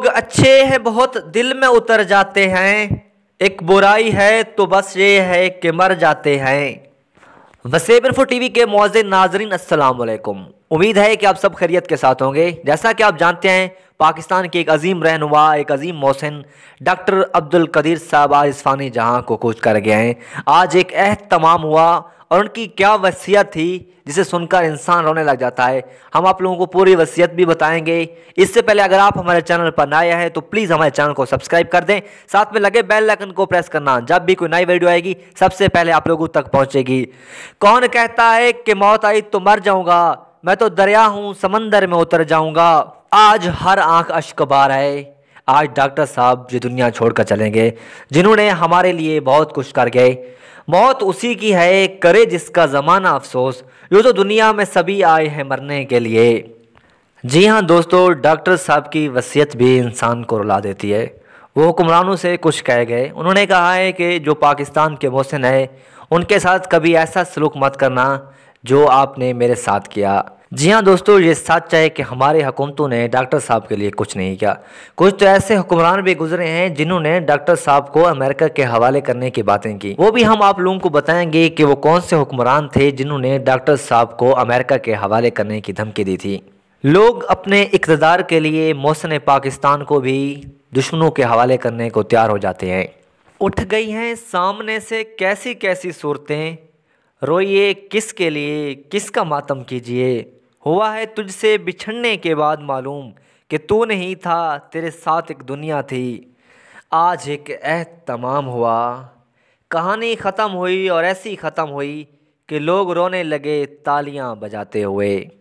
लोग अच्छे हैं बहुत दिल में उतर जाते हैं एक बुराई है तो बस ये है कि मर जाते हैं वसेबर फो टीवी के मौजे नाजरीन असलकुम उम्मीद है कि आप सब खैरियत के साथ होंगे जैसा कि आप जानते हैं पाकिस्तान के एक अजीम रहनुमा एक अजीम मोहसिन डॉक्टर अब्दुल कदीर साहब आज इस जहां को कोच कर गए हैं आज एक अहद तमाम हुआ और उनकी क्या वसीयत थी जिसे सुनकर इंसान रोने लग जाता है हम आप लोगों को पूरी वसीयत भी बताएंगे इससे पहले अगर आप हमारे चैनल पर नए हैं तो प्लीज़ हमारे चैनल को सब्सक्राइब कर दें साथ में लगे बेल आइकन को प्रेस करना जब भी कोई नई वीडियो आएगी सबसे पहले आप लोगों तक पहुँचेगी कौन कहता है कि मौत आई तो मर जाऊँगा मैं तो दरिया हूँ समंदर में उतर जाऊँगा आज हर आँख अशकबार है आज डॉक्टर साहब जो दुनिया छोड़कर चलेंगे जिन्होंने हमारे लिए बहुत कुछ कर गए मौत उसी की है करे जिसका ज़माना अफसोस जो तो दुनिया में सभी आए हैं मरने के लिए जी हाँ दोस्तों डॉक्टर साहब की वसीयत भी इंसान को रुला देती है वो हुक्मरानों से कुछ कह गए उन्होंने कहा है कि जो पाकिस्तान के मोहसिन है उनके साथ कभी ऐसा सलूक मत करना जो आपने मेरे साथ किया जी हाँ दोस्तों ये सच है कि हमारे हुकूमतों ने डॉक्टर साहब के लिए कुछ नहीं किया कुछ तो ऐसे हुक्मरान भी गुजरे हैं जिन्होंने डॉक्टर साहब को अमेरिका के हवाले करने की बातें की वो भी हम आप लोगों को बताएंगे कि वो कौन से हुक्मरान थे जिन्होंने डॉक्टर साहब को अमेरिका के हवाले करने की धमकी दी थी लोग अपने इकतदार के लिए मौसम पाकिस्तान को भी दुश्मनों के हवाले करने को तैयार हो जाते हैं उठ गई हैं सामने से कैसी कैसी सूरतें रोइए किसके लिए किसका मातम कीजिए हुआ है तुझसे बिछड़ने के बाद मालूम कि तू नहीं था तेरे साथ एक दुनिया थी आज एक अहद तमाम हुआ कहानी ख़त्म हुई और ऐसी ख़त्म हुई कि लोग रोने लगे तालियां बजाते हुए